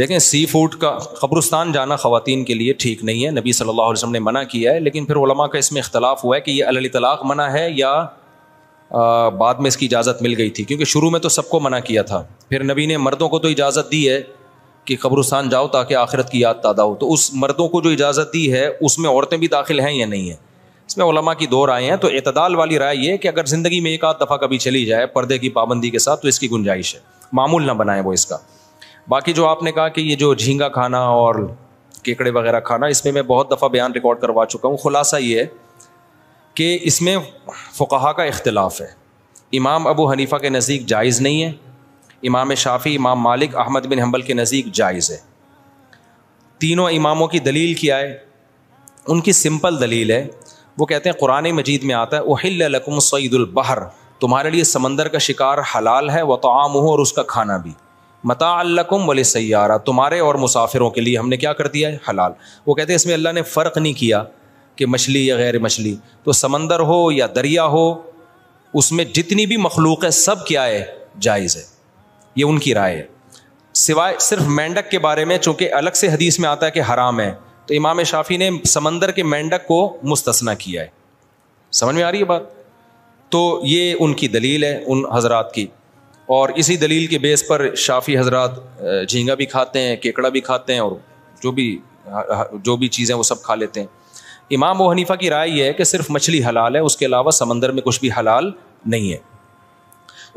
देखें sea food का कब्रस्तान जाना ख़वान के लिए ठीक नहीं है नबी सल्लल्लाहु अलैहि ने मना किया है लेकिन फिर उलमा का इसमें इख्तलाफ हुआ है कि ये अल तलाक मना है या आ, बाद में इसकी इजाज़त मिल गई थी क्योंकि शुरू में तो सबको मना किया था फिर नबी ने मर्दों को तो इजाज़त दी है कि कब्रस्तान जाओ ताकि आखिरत की याद तादा हो तो उस मर्दों को जो इजाज़त दी है उसमें औरतें भी दाखिल हैं या नहीं हैं इसमें ओलमा की दौर आए हैं तो अतदाल वाली राय ये कि अगर ज़िंदगी में एक आध दफ़ा कभी चली जाए पर्दे की पाबंदी के साथ तो इसकी गुंजाइश है मामूल ना बनाए वो इसका बाकी जो आपने कहा कि ये जो झींगा खाना और केकड़े वगैरह खाना इसमें मैं बहुत दफ़ा बयान रिकॉर्ड करवा चुका हूँ खुलासा ये है कि इसमें फ़ुकाहा का अख्तिलाफ़ है इमाम अबू हनीफ़ा के नज़दीक जायज़ नहीं है इमाम शाफ़ी इमाम मालिक अहमद बिन हम्बल के नज़दीक जायज़ है तीनों इमामों की दलील क्या है उनकी सिंपल दलील है वो कहते हैं कुरान मजीद में आता है वहिल्लकुम सईदुलबहर तुम्हारे लिए समंदर का शिकार हलाल है वह तो आम हो और उसका खाना भी मताकुम वली सयारा तुम्हारे और मुसाफिरों के लिए हमने क्या कर दिया है हलाल वो कहते हैं इसमें अल्लाह ने फ़र्क नहीं किया कि मछली या गैर मछली तो समंदर हो या दरिया हो उसमें जितनी भी मखलूक है सब क्या है जायज़ है ये उनकी राय है सिवाय सिर्फ मेंढक के बारे में चूँकि अलग से हदीस में आता है कि हराम है तो इमाम शाफी ने समंदर के मेंढक को मुस्तना किया है समझ में आ रही है बात तो ये उनकी दलील है उन हजरात की और इसी दलील के बेस पर शाफी हजरात झींगा भी खाते हैं केकड़ा भी खाते हैं और जो भी जो भी चीज़ें वो सब खा लेते हैं इमाम व हनीफा की राय यह है कि सिर्फ मछली हलाल है उसके अलावा समंदर में कुछ भी हलाल नहीं है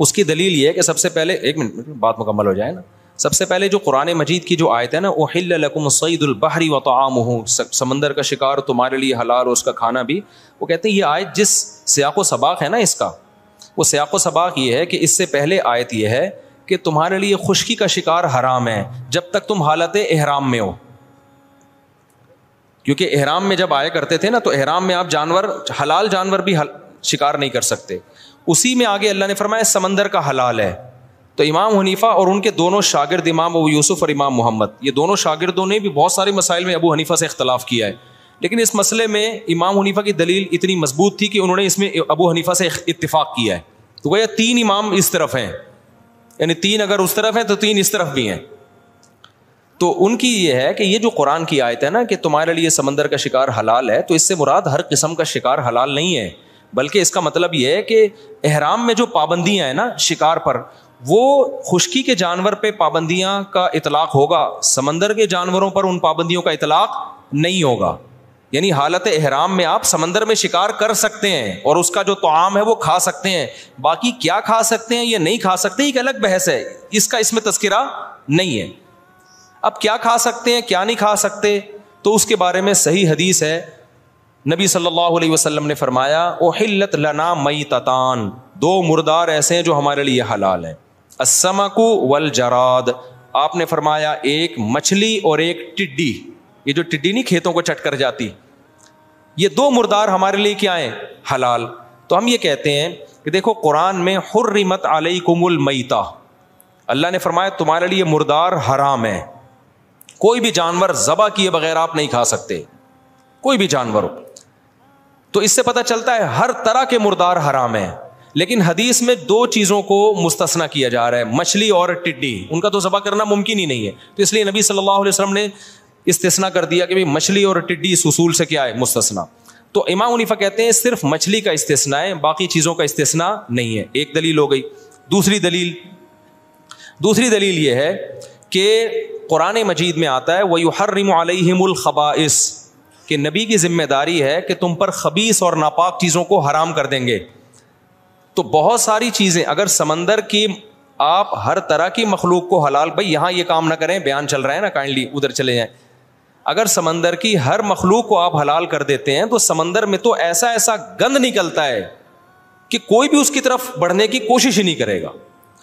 उसकी दलील ये है कि सबसे पहले एक मिनट बात मुकम्मल हो जाए ना सबसे पहले जो कुरान मजीद की जो आयत है ना ओहिलकुम सईदुलबहरी व तो समंदर का शिकार तुम्हारे लिए हलाल और उसका खाना भी वो कहते हैं ये आयत जिस सियाको सबाक है ना इसका वो सयाक़ सबाक ये है कि इससे पहले आयत यह है कि तुम्हारे लिए खुशकी का शिकार हराम है जब तक तुम हालत एहराम में हो क्योंकि एहराम में जब आया करते थे ना तो एहराम में आप जानवर हलाल जानवर भी हल, शिकार नहीं कर सकते उसी में आगे अल्लाह ने फरमाया समंदर का हलाल है तो इमाम हनीफा और उनके दोनों शागिर्द इमाम अबू यूसुफ और इमाम मोहम्मद ये दोनों शागिर्दों ने भी बहुत सारे मसाइल में अबू हनीफा से इख्तलाफ किया है लेकिन इस मसले में इमाम हनीफा की दलील इतनी मजबूत थी कि उन्होंने इसमें अबू हनीफा से इतफाक़ किया है तो वह तीन इमाम इस तरफ हैं यानी तीन अगर उस तरफ हैं तो तीन इस तरफ भी हैं तो उनकी ये है कि ये जो कुरान की आयत है ना कि तुम्हारे लिए समंदर का शिकार हलाल है तो इससे मुराद हर किस्म का शिकार हलाल नहीं है बल्कि इसका मतलब यह है कि अहराम में जो पाबंदियां हैं ना शिकार पर वो खुशकी के जानवर पे पाबंदियां का इतलाक होगा समंदर के जानवरों पर उन पाबंदियों का इतलाक नहीं होगा यानी हालत एहराम में आप समंदर में शिकार कर सकते हैं और उसका जो तोआम है वो खा सकते हैं बाकी क्या खा सकते हैं या नहीं खा सकते एक अलग बहस है इसका इसमें तस्करा नहीं है अब क्या खा सकते हैं क्या नहीं खा सकते तो उसके बारे में सही हदीस है नबी सल्लल्लाहु अलैहि वसल्लम ने फरमाया ओहिल्लत लना मई ततान दो मुर्दार ऐसे हैं जो हमारे लिए हलाल हैं असमकु वल जराद आपने फरमाया एक मछली और एक टिड्डी ये जो टिड्डी नहीं खेतों को चट कर जाती ये दो मुर्दार हमारे लिए क्या हैं हलाल तो हम ये कहते हैं कि देखो कुरान में हुर्रिमत अलई कुमुल मईता अल्लाह ने फरमाया तुम्हारे लिए मुर्दार हराम है कोई भी जानवर जबा किए बगैर आप नहीं खा सकते कोई भी जानवर हो तो इससे पता चलता है हर तरह के मुर्दार हराम है लेकिन हदीस में दो चीज़ों को मुस्तना किया जा रहा है मछली और टिड्डी उनका तो जबा करना मुमकिन ही नहीं है तो इसलिए नबी सल्लल्लाहु अलैहि वसल्लम ने इस्तेसना कर दिया कि भाई मछली और टिड्डी इस उसूल से क्या है मुस्तना तो इमाम मुनीफा कहते हैं सिर्फ मछली का इस्तेसना है बाकी चीज़ों का इस्तेसना नहीं है एक दलील हो गई दूसरी दलील दूसरी दलील ये है कि कुरान मजीद में आता है वही हर हर्रिमल ख़बाइस कि नबी की जिम्मेदारी है कि तुम पर खबीस और नापाक चीज़ों को हराम कर देंगे तो बहुत सारी चीज़ें अगर समंदर की आप हर तरह की मखलूक को हलाल भाई यहाँ ये काम ना करें बयान चल रहा है ना काइंडली उधर चले जाएं अगर समंदर की हर मखलूक को आप हलाल कर देते हैं तो समंदर में तो ऐसा ऐसा गंद निकलता है कि कोई भी उसकी तरफ बढ़ने की कोशिश ही नहीं करेगा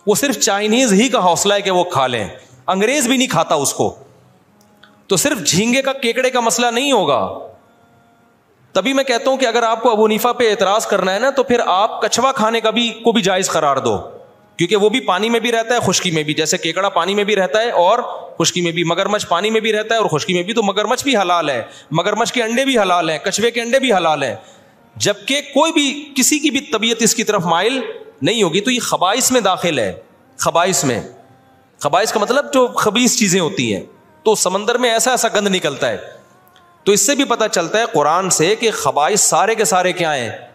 वो सिर्फ चाइनीज ही का हौसला है कि वो खा लें अंग्रेज भी नहीं खाता उसको तो सिर्फ झींगे का केकड़े का मसला नहीं होगा तभी मैं कहता हूं कि अगर आपको अबूनीफा पे एतराज करना है ना तो फिर आप कछवा खाने का भी को भी जायज करार दो क्योंकि वो भी पानी में भी रहता है खुश्की में भी जैसे केकड़ा पानी में भी रहता है और खुश्की में भी मगरमच्छ पानी में भी रहता है और खुश्की में भी तो मगरमच्छ भी हलाल है मगरमच्छ के अंडे भी हलाल है कछुए के अंडे भी हलाल हैं जबकि कोई भी किसी की भी तबीयत इसकी तरफ माइल नहीं होगी तो ये खबाइश में दाखिल है खबाइश में खबाइश का मतलब जो खबीस चीज़ें होती हैं तो समंदर में ऐसा ऐसा गंद निकलता है तो इससे भी पता चलता है कुरान से कि खबाइश सारे के सारे क्या हैं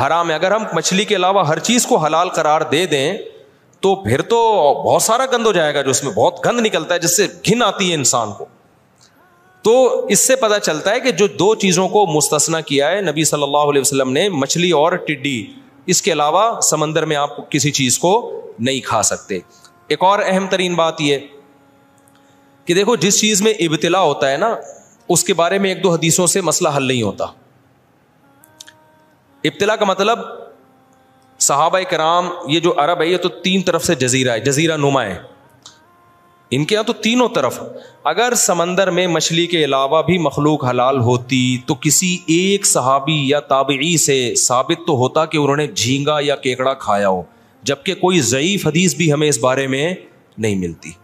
हराम है अगर हम मछली के अलावा हर चीज़ को हलाल करार दे दें तो फिर तो बहुत सारा गंद हो जाएगा जो उसमें बहुत गंद निकलता है जिससे घिन आती है इंसान को तो इससे पता चलता है कि जो दो चीज़ों को मुस्तना किया है नबी सल्लल्लाहु अलैहि वसल्लम ने मछली और टिड्डी इसके अलावा समंदर में आप किसी चीज़ को नहीं खा सकते एक और अहम तरीन बात यह कि देखो जिस चीज़ में इबतला होता है ना उसके बारे में एक दो हदीसों से मसला हल नहीं होता इब्तला का मतलब सहाबा कराम ये जो अरब है ये तो तीन तरफ से जजीरा है जजीरा नुमा है इनके यहां तो तीनों तरफ अगर समंदर में मछली के अलावा भी मखलूक हलाल होती तो किसी एक सहाबी या ताबी से साबित तो होता कि उन्होंने झींगा या केकड़ा खाया हो जबकि कोई ज़यीफ़ हदीस भी हमें इस बारे में नहीं मिलती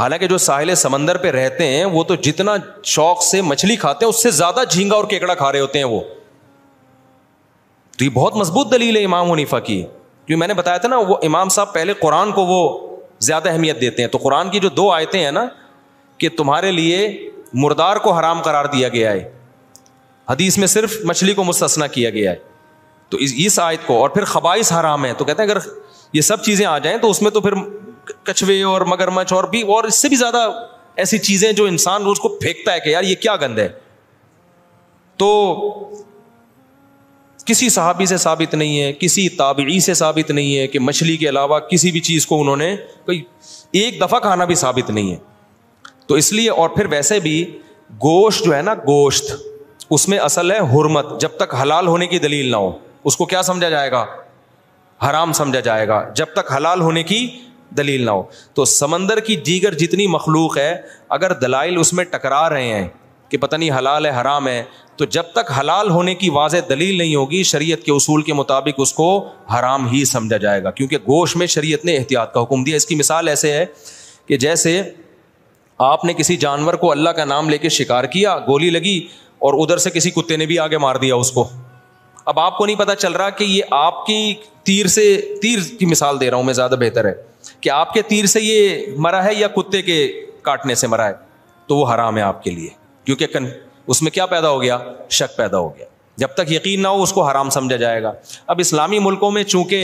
हालांकि जो साहिल समंदर पर रहते हैं वो तो जितना शौक से मछली खाते हैं उससे ज़्यादा झींगा और केकड़ा खा रहे होते हैं वो तो ये बहुत मजबूत दलील है इमाम हनीफा की क्योंकि मैंने बताया था ना वो इमाम साहब पहले कुरान को वो ज़्यादा अहमियत देते हैं तो कुरान की जो दो आयतें हैं ना कि तुम्हारे लिए मुर्दार को हराम करार दिया गया है हदीस में सिर्फ मछली को मुस्तना किया गया है तो इस आयत को और फिर खबाइस हराम है तो कहते हैं अगर ये सब चीज़ें आ जाए तो उसमें तो फिर कछवे और मगरमच्छ और भी और इससे भी ज़्यादा ऐसी चीज़ें जो इंसान उसको फेंकता है कि यार ये क्या गंद है तो किसी सहाबी से साबित नहीं है किसी ताबी से साबित नहीं है कि मछली के अलावा किसी भी चीज़ को उन्होंने कोई एक दफ़ा खाना भी साबित नहीं है तो इसलिए और फिर वैसे भी गोश्त जो है ना गोश्त उसमें असल है हुरमत जब तक हलाल होने की दलील ना हो उसको क्या समझा जाएगा हराम समझा जाएगा जब तक हलाल होने की दलील ना हो तो समंदर की दीगर जितनी मखलूक है अगर दलाइल उसमें टकरा रहे हैं कि पता नहीं हलाल है हराम है तो जब तक हलाल होने की वाज दलील नहीं होगी शरीयत के उसूल के मुताबिक उसको हराम ही समझा जाएगा क्योंकि गोश में शरीयत ने एहतियात का हुक्म दिया इसकी मिसाल ऐसे है कि जैसे आपने किसी जानवर को अल्लाह का नाम लेके शिकार किया गोली लगी और उधर से किसी कुत्ते ने भी आगे मार दिया उसको अब आपको नहीं पता चल रहा कि ये आपकी तीर से तीर की मिसाल दे रहा हूं मैं ज़्यादा बेहतर है कि आपके तीर से ये मरा है या कुत्ते के काटने से मरा है तो वो हराम है आपके लिए क्योंकि उसमें क्या पैदा हो गया शक पैदा हो गया जब तक यकीन ना हो उसको हराम समझा जाएगा अब इस्लामी मुल्कों में चूंकि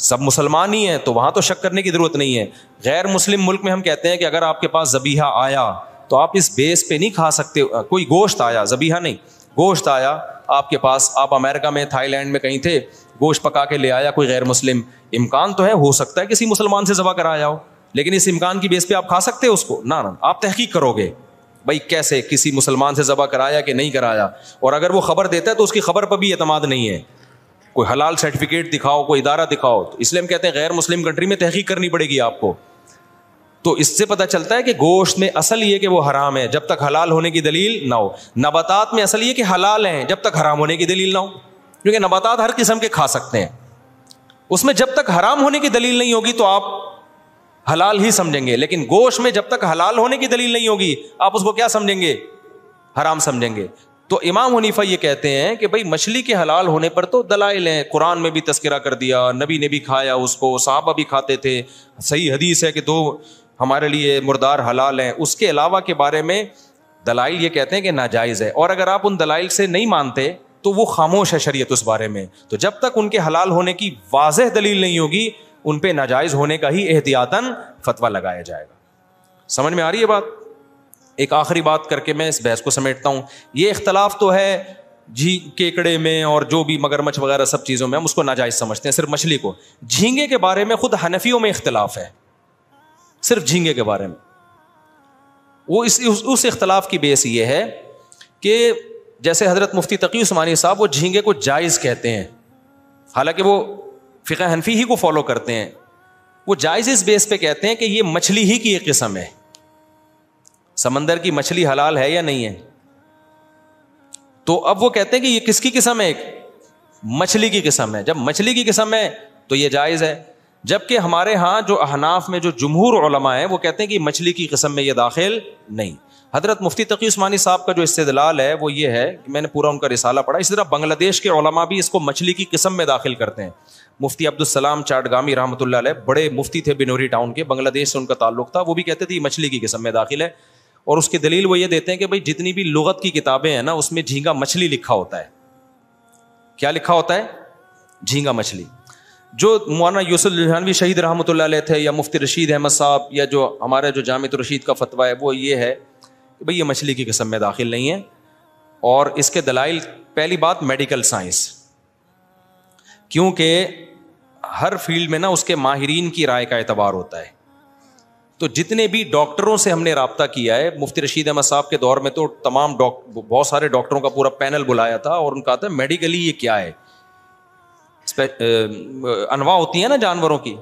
सब मुसलमान ही हैं तो वहाँ तो शक करने की ज़रूरत नहीं है गैर मुस्लिम मुल्क में हम कहते हैं कि अगर आपके पास जबीहा आया तो आप इस बेस पे नहीं खा सकते कोई गोश्त आया जबीहा नहीं गोश्त आया आपके पास आप अमेरिका में थाईलैंड में कहीं थे गोश्त पका के ले आया कोई गैर मुस्लिम इम्कान तो है हो सकता है किसी मुसलमान से जबा कराया हो लेकिन इस इम्कान की बेस पे आप खा सकते हो उसको ना ना आप तहकीक करोगे भाई कैसे किसी मुसलमान से ज़बा कराया कि नहीं कराया और अगर वो खबर देता है तो उसकी खबर पर भी अतमाद नहीं है कोई हलाल सर्टिफिकेट दिखाओ कोई इदारा दिखाओ तो इसलिए हम कहते हैं गैर मुस्लिम कंट्री में तहकीक करनी पड़ेगी आपको तो इससे पता चलता है कि गोश्त में असल ये कि वो हराम है जब तक हलाल होने की दलील ना हो नबातात में असल ये कि हलाल है जब तक हराम होने की दलील ना हो क्योंकि नबातात हर किस्म के खा सकते हैं उसमें जब तक हराम होने की दलील नहीं होगी तो आप हलाल ही समझेंगे लेकिन गोश में जब तक हलाल होने की दलील नहीं होगी आप उसको क्या समझेंगे हराम समझेंगे तो इमाम हनीफा ये कहते हैं कि भाई मछली के हलाल होने पर तो दलाइल हैं कुरान में भी तस्करा कर दिया नबी ने भी खाया उसको साहबा भी खाते थे सही हदीस है कि दो हमारे लिए मुर्दार हलाल हैं उसके अलावा के बारे में दलाइल ये कहते हैं कि नाजायज़ है और अगर आप उन दलाइल से नहीं मानते तो वो खामोश है शरीयत उस बारे में तो जब तक उनके हलाल होने की वाजह दलील नहीं होगी उन पे नाजायज होने का ही एहतियातन फतवा लगाया जाएगा समझ में आ रही है बात एक आखिरी बात करके मैं इस बहस को समेटता हूँ ये इख्तलाफ तो है झी केकड़े में और जो भी मगरमच्छ वगैरह सब चीज़ों में हम उसको नाजायज़ समझते हैं सिर्फ मछली को झींगे के बारे में खुद हनफियों में इख्तलाफ है सिर्फ झींगे के बारे में वो इस उस, उस इख्तलाफ की बेस ये है कि जैसे हज़रत मुफ्ती तकी उस्मानी साहब वो झींगे को जायज़ कहते हैं हालांकि वो फ़िका हनफी ही को फॉलो करते हैं वो जायज़ इस बेस पे कहते हैं कि ये मछली ही की एक किस्म है समंदर की मछली हलाल है या नहीं है तो अब वो कहते हैं कि ये किसकी किस्म है एक मछली की किस्म है जब मछली की किस्म है तो ये जायज़ है जबकि हमारे यहाँ जो अहनाफ में जो जमहूर हैं वो कहते हैं कि मछली की किस्म में ये दाखिल नहीं हजरत मुफ्ती तकी उस्मानी साहब का जो इस्तलाल है वो ये है कि मैंने पूरा उनका रिसाला पढ़ा इसी तरह बांग्लादेश के ओलमा भी इसको मछली की किस्म में दाखिल करते हैं मुफ्ती अब्दुलसलाम चाटगामी रहमत बड़े मुफ्ती थे बिनोरी टाउन के बांग्लादेश से उनका ताल्लुक था वो भी कहते थे मछली की किस्म में दाखिल है और उसकी दलील वो ये देते हैं कि भाई जितनी भी लगत की किताबें हैं ना उसमें झींगा मछली लिखा होता है क्या लिखा होता है झींगा मछली जो मौलाना यूसुफ लुझानवी शहीद रहमत थे या मुफ्ती रशीद अहमद साहब या जो हमारा जो जामित रशीद का फतवा है वो ये है भाई ये मछली की किस्म में दाखिल नहीं है और इसके दलाइल पहली बात मेडिकल साइंस क्योंकि हर फील्ड में ना उसके माहरीन की राय का एतबार होता है तो जितने भी डॉक्टरों से हमने रबता किया है मुफ्ती रशीद अहमद साहब के दौर में तो तमाम बहुत सारे डॉक्टरों का पूरा पैनल बुलाया था और उनका था मेडिकली ये क्या है अनवा होती है ना जानवरों की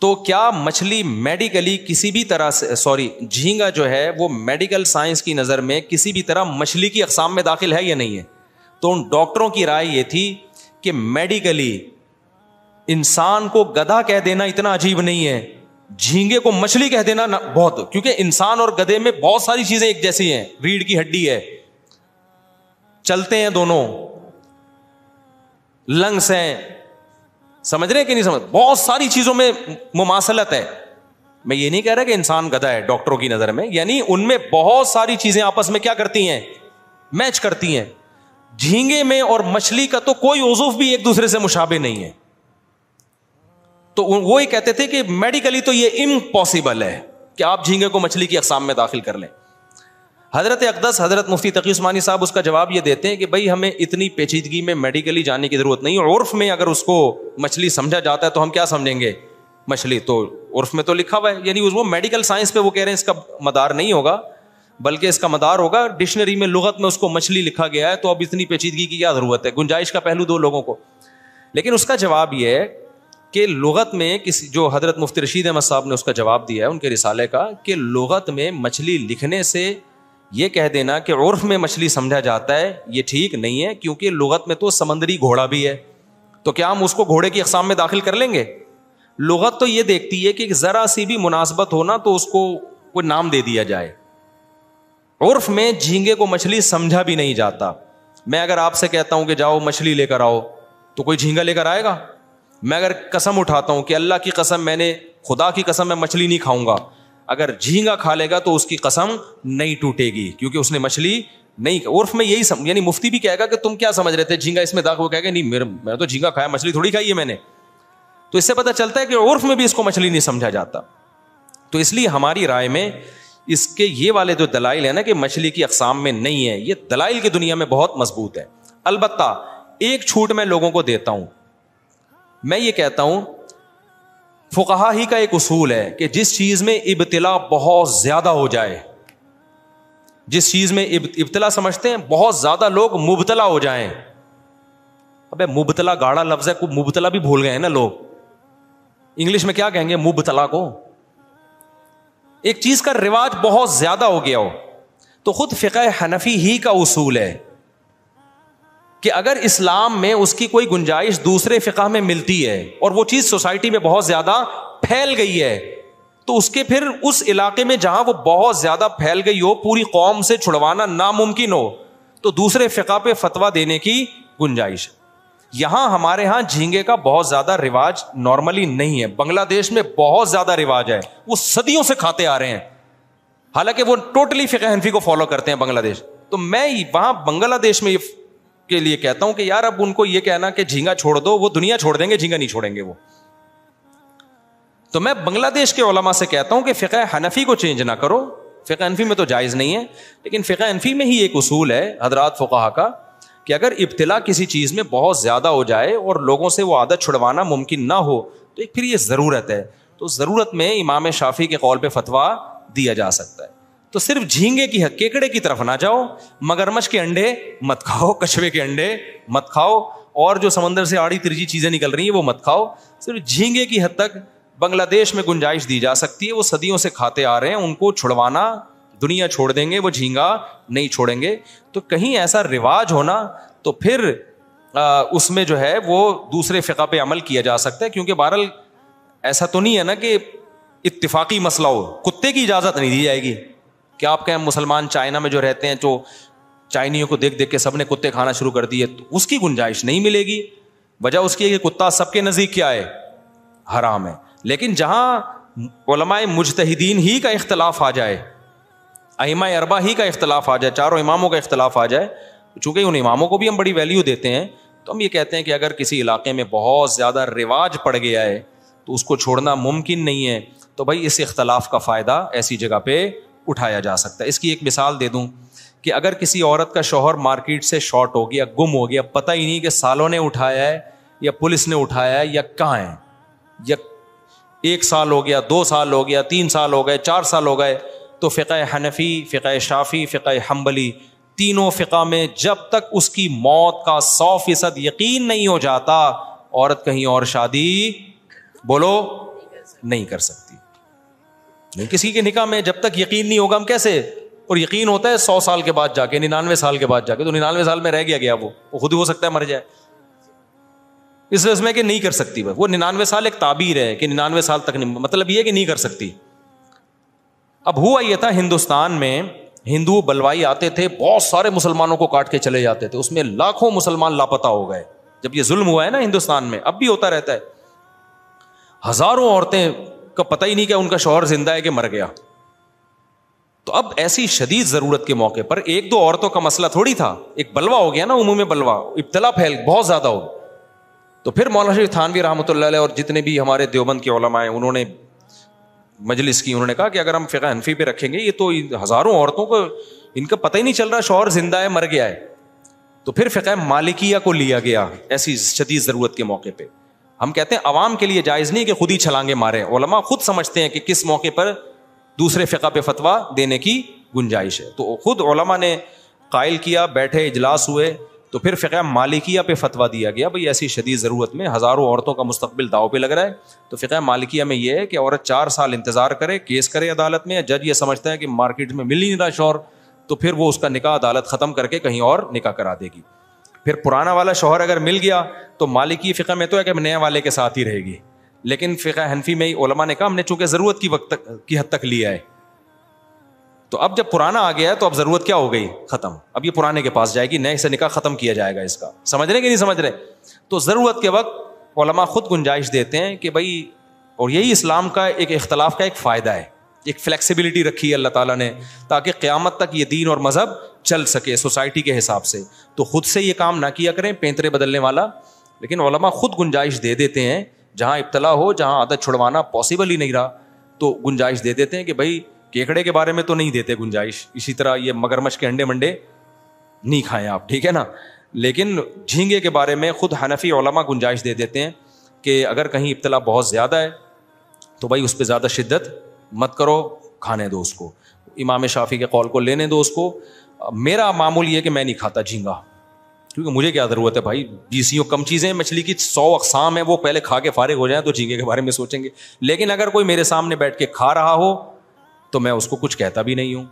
तो क्या मछली मेडिकली किसी भी तरह से सॉरी झींगा जो है वो मेडिकल साइंस की नज़र में किसी भी तरह मछली की अकसाम में दाखिल है या नहीं है तो उन डॉक्टरों की राय यह थी कि मेडिकली इंसान को गधा कह देना इतना अजीब नहीं है झींगे को मछली कह देना बहुत क्योंकि इंसान और गधे में बहुत सारी चीजें एक जैसी हैं रीढ़ की हड्डी है चलते हैं दोनों लंग्स हैं समझ रहे हैं कि नहीं समझ बहुत सारी चीजों में मुमासलत है मैं ये नहीं कह रहा कि इंसान गधा है डॉक्टरों की नजर में यानी उनमें बहुत सारी चीजें आपस में क्या करती हैं मैच करती हैं झींगे में और मछली का तो कोई उजुफ भी एक दूसरे से मुशाबे नहीं है तो वो ही कहते थे कि मेडिकली तो ये इम्पॉसिबल है कि आप झींगे को मछली की अकसाम में दाखिल कर लें हज़रत अकदस हज़रत मुफ्ती तकी उस्मानी साहब उसका जवाब ये देते हैं कि भाई हमें इतनी पेचीदगी में मेडिकली जाने की ज़रूरत नहीं उर्फ में अगर उसको मछली समझा जाता है तो हम क्या समझेंगे मछली तो उर्फ में तो लिखा हुआ है यानी उस वो मेडिकल साइंस पे वो कह रहे हैं इसका मदार नहीं होगा बल्कि इसका मदार होगा डिक्शनरी में लुगत में उसको मछली लिखा गया है तो अब इतनी पेचीदगी की क्या ज़रूरत है गुंजाइश का पहलू दो लोगों को लेकिन उसका जवाब यह है कि लुगत में किसी जो हज़रत मुफ्ती रशीद अहमद साहब ने उसका जवाब दिया है उनके रिसाले का कि लुगत में मछली लिखने से ये कह देना कि उर्फ में मछली समझा जाता है ये ठीक नहीं है क्योंकि लुगत में तो समंदरी घोड़ा भी है तो क्या हम उसको घोड़े की अकसाम में दाखिल कर लेंगे लुगत तो ये देखती है कि ज़रा सी भी मुनासबत होना तो उसको कोई नाम दे दिया जाए उर्फ में झींगे को मछली समझा भी नहीं जाता मैं अगर आपसे कहता हूं कि जाओ मछली लेकर आओ तो कोई झींगा लेकर आएगा मैं अगर कसम उठाता हूं कि अल्लाह की कसम मैंने खुदा की कसम मैं मछली नहीं खाऊंगा अगर झींगा खा लेगा तो उसकी कसम नहीं टूटेगी क्योंकि उसने मछली नहीं उर्फ में यही सम यानी मुफ्ती भी कहेगा कि तुम क्या समझ रहे थे झींगा इसमें दाग वो कहेगा नहीं मेरे मैंने तो झींगा खाया मछली थोड़ी खाई है मैंने तो इससे पता चलता है कि उर्फ में भी इसको मछली नहीं समझा जाता तो इसलिए हमारी राय में इसके ये वाले जो दलाइल है ना कि मछली की अकसाम में नहीं है ये दलाइल की दुनिया में बहुत मजबूत है अलबत्ता एक छूट मैं लोगों को देता हूं मैं ये कहता हूं फ़ुकाहा ही का एक उसूल है कि जिस चीज़ में इबतला बहुत ज़्यादा हो जाए जिस चीज़ में इबतला समझते हैं बहुत ज़्यादा लोग मुबतला हो जाए अब मुबतला गाढ़ा लफ्ज़ है मुबतला भी भूल गए हैं ना लोग इंग्लिश में क्या कहेंगे मुबतला को एक चीज़ का रिवाज बहुत ज़्यादा हो गया हो तो ख़ुद फ़िका हनफी ही का उसूल है कि अगर इस्लाम में उसकी कोई गुंजाइश दूसरे फ़िका में मिलती है और वो चीज़ सोसाइटी में बहुत ज़्यादा फैल गई है तो उसके फिर उस इलाके में जहां वो बहुत ज़्यादा फैल गई हो पूरी कौम से छुड़वाना नामुमकिन हो तो दूसरे फ़िका पे फतवा देने की गुंजाइश यहां हमारे यहां झींगे का बहुत ज़्यादा रिवाज नॉर्मली नहीं है बांग्लादेश में बहुत ज़्यादा रिवाज है वो सदियों से खाते आ रहे हैं हालांकि वो टोटली फ़िका हनफी को फॉलो करते हैं बांग्लादेश तो मैं वहां बांग्लादेश में के लिए कहता हूं कि यार अब उनको यह कहना कि झींगा छोड़ दो वो दुनिया छोड़ देंगे झींगा नहीं छोड़ेंगे वो तो मैं बांग्लादेश के ओलमा से कहता हूं कि फ़िका हनफी को चेंज ना करो फ़िका हनफी में तो जायज़ नहीं है लेकिन फ़िका हनफी में ही एक उसूल है हजरात फ़ुकाहा का कि अगर इब्तला किसी चीज़ में बहुत ज़्यादा हो जाए और लोगों से वो आदत छुड़वाना मुमकिन ना हो तो एक फिर ये ज़रूरत है तो ज़रूरत में इमाम शाफी के कौल पर फतवा दिया जा सकता है तो सिर्फ झींगे की केकड़े की तरफ ना जाओ मगरमच्छ के अंडे मत खाओ कछुए के अंडे मत खाओ और जो समंदर से आड़ी तिरजी चीजें निकल रही हैं वो मत खाओ सिर्फ झींगे की हद तक बांग्लादेश में गुंजाइश दी जा सकती है वो सदियों से खाते आ रहे हैं उनको छुड़वाना दुनिया छोड़ देंगे वो झींगा नहीं छोड़ेंगे तो कहीं ऐसा रिवाज होना तो फिर आ, उसमें जो है वो दूसरे फ़िका पे अमल किया जा सकता है क्योंकि बहरल ऐसा तो नहीं है ना कि इतफाकी मसला हो कुत्ते की इजाज़त नहीं दी जाएगी क्या आप कहें मुसलमान चाइना में जो रहते हैं जो चाइनियों को देख देख के सबने कुत्ते खाना शुरू कर दिए तो उसकी गुंजाइश नहीं मिलेगी वजह उसकी है कि कुत्ता सबके नज़दीक क्या है हराम है लेकिन जहाँ मुजतहदीन ही का इख्तलाफ आ जाए अहिमा अरबा ही का इख्तलाफ आ जाए चारों इमामों का इख्तलाफ आ जाए तो चूंकि उन इमामों को भी हम बड़ी वैल्यू देते हैं तो हम ये कहते हैं कि अगर किसी इलाके में बहुत ज़्यादा रिवाज पड़ गया है तो उसको छोड़ना मुमकिन नहीं है तो भाई इस इख्तलाफ का फ़ायदा ऐसी जगह पर उठाया जा सकता है इसकी एक मिसाल दे दूं कि अगर किसी औरत का शोहर मार्केट से शॉर्ट हो गया गुम हो गया पता ही नहीं कि सालों ने उठाया है या पुलिस ने उठाया है या कहाँ है या एक साल हो गया दो साल हो गया तीन साल हो गए चार साल हो गए तो फ़िक हनफी फ़िक शाफ़ी फ़िक हम्बली तीनों फ़िका में जब तक उसकी मौत का सौ फीसद यकीन नहीं हो जाता औरत कहीं और शादी बोलो नहीं कर सकती किसी के निकाह में जब तक यकीन नहीं होगा हम कैसे और यकीन होता है सौ साल के बाद जाके निन्यानवे साल के बाद जाके तो निन्यानवे साल में रह गया गया वो वो खुद हो सकता है मर जाए इसलिए इसमें कि नहीं कर सकती वो निन्यानवे साल एक ताबीर है कि निन्यानवे साल तक नहीं मतलब ये कि नहीं कर सकती अब हुआ यह था हिंदुस्तान में हिंदू बलवाई आते थे बहुत सारे मुसलमानों को काट के चले जाते थे उसमें लाखों मुसलमान लापता हो गए जब ये जुल्म हुआ है ना हिंदुस्तान में अब भी होता रहता है हजारों औरतें का पता ही नहीं क्या उनका शोहर जिंदा है कि मर गया तो अब ऐसी शदीद जरूरत के मौके पर एक दो औरतों का मसला थोड़ी था एक बलवा हो गया ना उमूम बलवा इब्तला फैल बहुत ज्यादा हो तो फिर मौलाना शरीफ थानवी रहमत और जितने भी हमारे देवबंद के हैं उन्होंने मजलिस की उन्होंने कहा कि अगर हम फ़िका हनफी पे रखेंगे ये तो हज़ारों औरतों को इनका पता ही नहीं चल रहा शौहर जिंदा है मर गया है तो फिर फ़िका मालिकिया को लिया गया ऐसी शदीद ज़रूरत के मौके पर हम कहते हैं अवाम के लिए जायज़ नहीं कि खुद ही छलांगे मारे ओलमा खुद समझते हैं कि किस मौके पर दूसरे फ़िका पे फतवा देने की गुंजाइश है तो खुद ओलमा ने कायल किया बैठे इजलास हुए तो फिर फ़िका मालिकिया पे फतवा दिया गया भाई ऐसी शदीद ज़रूरत में हज़ारों औरतों का मुस्तबिल दाव पे लग रहा है तो फ़िका मालिकिया में यह है कि औरत चार साल इंतज़ार करे केस करे अदालत में जज ये समझता है कि मार्केट में मिल ही नहीं रहा शौर तो फिर वो उसका निका अदालत ख़त्म करके कहीं और निका करा देगी फिर पुराना वाला शोहर अगर मिल गया तो मालिकी फ़िका में तो है कि नए वाले के साथ ही रहेगी लेकिन फ़िका हनफी में ही ने कहा हमने चूँकि ज़रूरत की वक्त की हद तक लिया है तो अब जब पुराना आ गया है तो अब ज़रूरत क्या हो गई ख़त्म अब ये पुराने के पास जाएगी नए से निकाह ख़त्म किया जाएगा इसका समझ रहे कि नहीं समझ रहे तो ज़रूरत के वक्त ओलमा ख़ुद गुंजाइश देते हैं कि भाई और यही इस्लाम का एक इख्तलाफ का एक फ़ायदा है एक फ्लेक्सिबिलिटी रखी है अल्लाह ताला ने ताकि क़्यामत तक ये दीन और मज़हब चल सके सोसाइटी के हिसाब से तो खुद से ये काम ना किया करें पैंतरे बदलने वाला लेकिन ओलमा खुद गुंजाइश दे देते हैं जहाँ इब्तला हो जहाँ आदत छुड़वाना पॉसिबल ही नहीं रहा तो गुंजाइश दे देते हैं कि भाई केकड़े के बारे में तो नहीं देते गुंजाइश इसी तरह ये मगरमच्छ के अंडे मंडे नहीं खाएं आप ठीक है ना लेकिन झींगे के बारे में खुद हनफी ओलमा गुंजाइश दे देते हैं कि अगर कहीं इब्तला बहुत ज़्यादा है तो भाई उस पर ज़्यादा शिद्दत मत करो खाने दो उसको इमाम शाफी के कॉल को लेने दो उसको मेरा मामूल ये कि मैं नहीं खाता झींगा क्योंकि मुझे क्या ज़रूरत है भाई बीस यूँ कम चीज़ें मछली की सौ अकसाम है वो पहले खा के फारिग हो जाए तो झींगे के बारे में सोचेंगे लेकिन अगर कोई मेरे सामने बैठ के खा रहा हो तो मैं उसको कुछ कहता भी नहीं हूं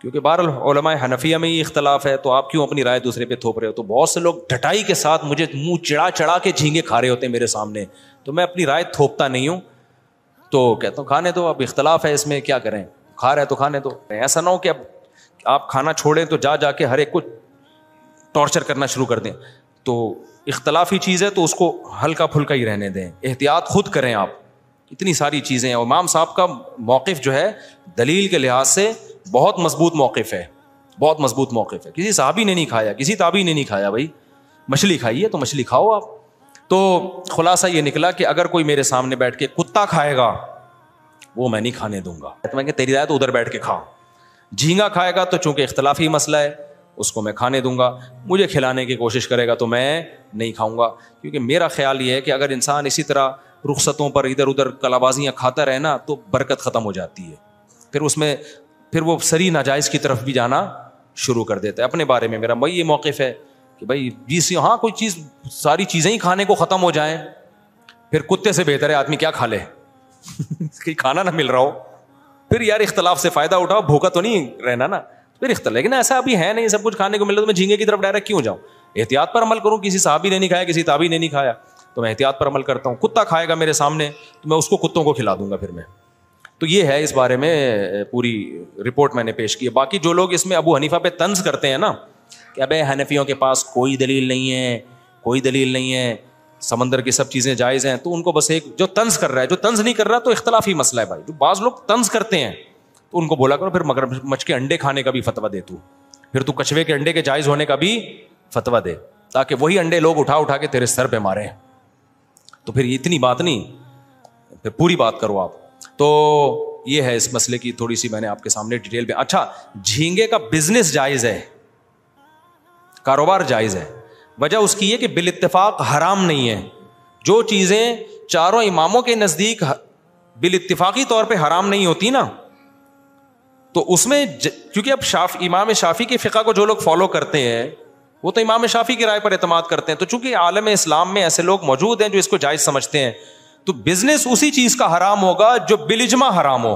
क्योंकि बहरहाल हनफिया में ही इख्तलाफ है तो आप क्यों अपनी राय दूसरे पे थोप रहे हो तो बहुत से लोग डटाई के साथ मुझे मुंह चिड़ा चढ़ा के झींगे खा रहे होते हैं मेरे सामने तो मैं अपनी राय थोपता नहीं हूँ तो कहता हूँ खाने तो अब इख्तलाफ है इसमें क्या करें खा रहे तो खाने दो ऐसा ना हो कि अब आप खाना छोड़ें तो जा जाके हर एक को टॉर्चर करना शुरू कर दें तो इख्तलाफी चीज़ है तो उसको हल्का फुल्का ही रहने दें एहतियात खुद करें आप इतनी सारी चीज़ें हैं इमाम साहब का मौक़ जो है दलील के लिहाज से बहुत मजबूत मौक़ है बहुत मजबूत मौक़ है किसी साहबी ने नहीं खाया किसी ताबी ने नहीं खाया भाई मछली खाई है तो मछली खाओ आप तो खुलासा ये निकला कि अगर कोई मेरे सामने बैठ के कुत्ता खाएगा वो मैं नहीं खाने दूंगा तो मैं तेरी राय तो उधर बैठ के खाओ झींगा खाएगा तो चूंकि इख्तलाफी मसला है उसको मैं खाने दूंगा मुझे खिलाने की कोशिश करेगा तो मैं नहीं खाऊंगा क्योंकि मेरा ख्याल ये है कि अगर इंसान इसी तरह रुख्सतों पर इधर उधर कलाबाजियाँ खाता रहे ना तो बरकत ख़त्म हो जाती है फिर उसमें फिर वो सरी नाजायज़ की तरफ भी जाना शुरू कर देता है अपने बारे में मेरा मई ये मौक़ है कि भाई जिस हाँ कोई चीज़ सारी चीज़ें ही खाने को ख़त्म हो जाएं फिर कुत्ते से बेहतर है आदमी क्या खा ले कहीं खाना ना मिल रहा हो फिर यार इख्तलाफ से फायदा उठाओ भूखा तो नहीं रहना ना फिर इख्तलाफ लेकिन ऐसा अभी है नहीं सब कुछ खाने को मिले तो मैं झींगे की तरफ डायरेक्ट क्यों जाऊँ एहतियात पर अमल करूँ किसी साहबी ने नहीं खाया किसी ताबी ने नहीं खाया तो मैं एहतियात पर अमल करता हूँ कुत्ता खाएगा मेरे सामने तो मैं उसको कुत्तों को खिला दूंगा फिर मैं तो ये है इस बारे में पूरी रिपोर्ट मैंने पेश की है बाकी जो लोग इसमें अबू हनीफा पे तंज करते हैं ना कि अब हनफियों के पास कोई दलील नहीं है कोई दलील नहीं है समंदर की सब चीज़ें जायज़ हैं तो उनको बस एक जो तंज कर रहा है जो तंज नहीं कर रहा तो इख्तलाफी मसला है भाई जो बाज़ लोग तंज करते हैं तो उनको बोला करो फिर मगरमच्छ के अंडे खाने का भी फतवा दे तू फिर तू कछुए के अंडे के जायज़ होने का भी फतवा दे ताकि वही अंडे लोग उठा उठा के तेरे सर पे मारे तो फिर इतनी बात नहीं फिर पूरी बात करो आप तो ये है इस मसले की थोड़ी सी मैंने आपके सामने डिटेल में अच्छा झींगे का बिजनेस जायज़ है कारोबार जायज़ है वजह उसकी है कि बिल इतफाक हराम नहीं है जो चीज़ें चारों इमामों के नज़दीक बिल इतफाकी तौर पर हराम नहीं होती ना तो उसमें क्योंकि अब शाफ इमाम शाफ़ी के फ़िका को जो लोग फॉलो करते हैं वो तो इमाम शाफ़ी की राय पर अतमाद करते हैं तो चूंकि आलम इस्लाम में ऐसे लोग मौजूद हैं जो इसको जायज़ समझते हैं तो बिजनेस उसी चीज़ का हराम होगा जो बिलिजमा हराम हो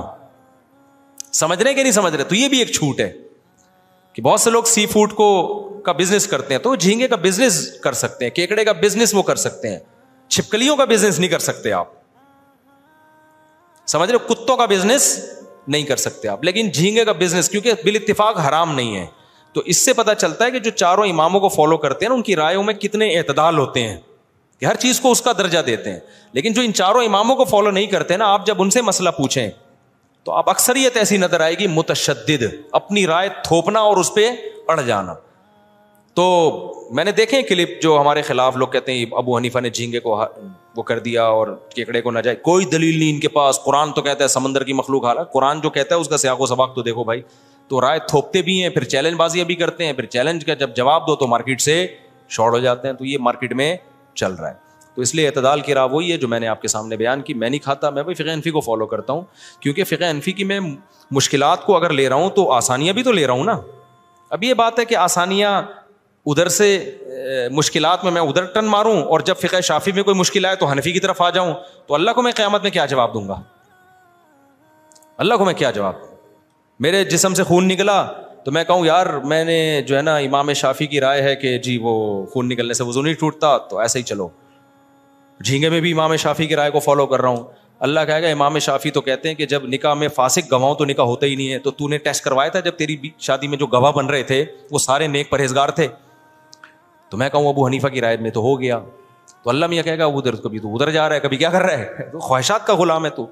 समझ रहे कि नहीं समझ रहे तो ये भी एक छूट है कि बहुत से लोग सी फूड को का बिजनेस करते हैं तो झींगे का बिजनेस कर सकते हैं केकड़े का बिजनेस वो कर सकते हैं छिपकलियों का बिजनेस नहीं कर सकते आप समझ रहे कुत्तों का बिजनेस नहीं कर सकते आप लेकिन झींगे का बिजनेस क्योंकि बिल इतफाक हराम नहीं है तो इससे पता चलता है कि जो चारों इमामों को फॉलो करते हैं उनकी रायों में कितने एतदाल होते हैं कि हर चीज को उसका दर्जा देते हैं लेकिन जो इन चारों इमामों को फॉलो नहीं करते ना आप जब उनसे मसला पूछें तो आप अक्सरियत ऐसी नजर आएगी मुतशद अपनी राय थोपना और उस पर अड़ जाना तो मैंने देखे क्लिप जो हमारे खिलाफ लोग कहते हैं अबू हनीफा ने झींगे को वो कर दिया और केकड़े को ना जाए कोई दलील नहीं इनके पास कुरान तो कहता है समंदर की मखलूक हारा कुरान जो कहता है उसका सियाको सबाक तो देखो भाई तो राय थोपते भी हैं फिर चैलेंजबाजियाँ भी करते हैं फिर चैलेंज का जब जवाब दो तो मार्केट से शॉर्ट हो जाते हैं तो ये मार्केट में चल रहा है तो इसलिए अतदाल की राह वही है जो मैंने आपके सामने बयान की मैं नहीं खाता मैं भाई फ़िक़ अनफ़ी को फॉलो करता हूँ क्योंकि फ़िक़ अनफ़ी की मैं मुश्किल को अगर ले रहा हूँ तो आसानियाँ भी तो ले रहा हूँ ना अब ये बात है कि आसानियाँ उधर से मुश्किल में मैं उधर टन मारूं और जब फ़िका शाफी में कोई मुश्किल आए तो हनफी की तरफ आ जाऊं तो अल्लाह को मैं क़्यामत में क्या जवाब दूंगा अल्लाह को मैं क्या जवाब मेरे जिसम से खून निकला तो मैं कहूँ यार मैंने जो है ना इमाम शाफी की राय है कि जी वो खून निकलने से वजू नहीं टूटता तो ऐसे ही चलो झींगे में भी इमाम शाफी की राय को फॉलो कर रहा हूँ अल्लाह कहेगा इमाम शाफी तो कहते हैं कि जब निका में फासिक गवाहों तो निका होता ही नहीं है तो तूने टेस्ट करवाया था जब तेरी शादी में जो गवाह बन रहे थे वो सारे नेक परहेजगार थे तो मैं कहूँ अबू हनीफा की राय में तो हो गया तो अल्लाह मियाँ कहेगा उधर कभी तो उधर जा रहा है कभी क्या कर रहा है तो ख्वाहिशात का गुलाम है तू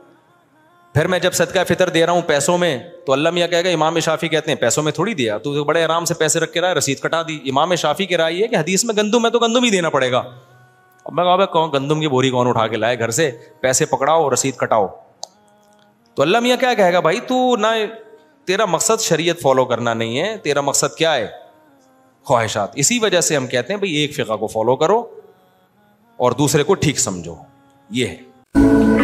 फिर मैं जब सदका फितर दे रहा हूँ पैसों में तो अल्लाह मियाँ कहेगा इमाम शाफ़ी कहते हैं पैसों में थोड़ी दिया तू तो बड़े आराम से पैसे रख के रहा है रसीद कटा दी इमाम शाफ़ी की राय है कि हदीस में गंदुम है तो गंदुम ही देना पड़ेगा अब मैं कहा कौन गंदुम की बोरी कौन उठा के लाए घर से पैसे पकड़ाओ रसीद कटाओ तो अल्लाह मियाँ क्या कहेगा भाई तू ना तेरा मकसद शरीयत फॉलो करना नहीं है तेरा मकसद क्या है ख्वाहिशात इसी वजह से हम कहते हैं भाई एक फ़िका को फॉलो करो और दूसरे को ठीक समझो ये है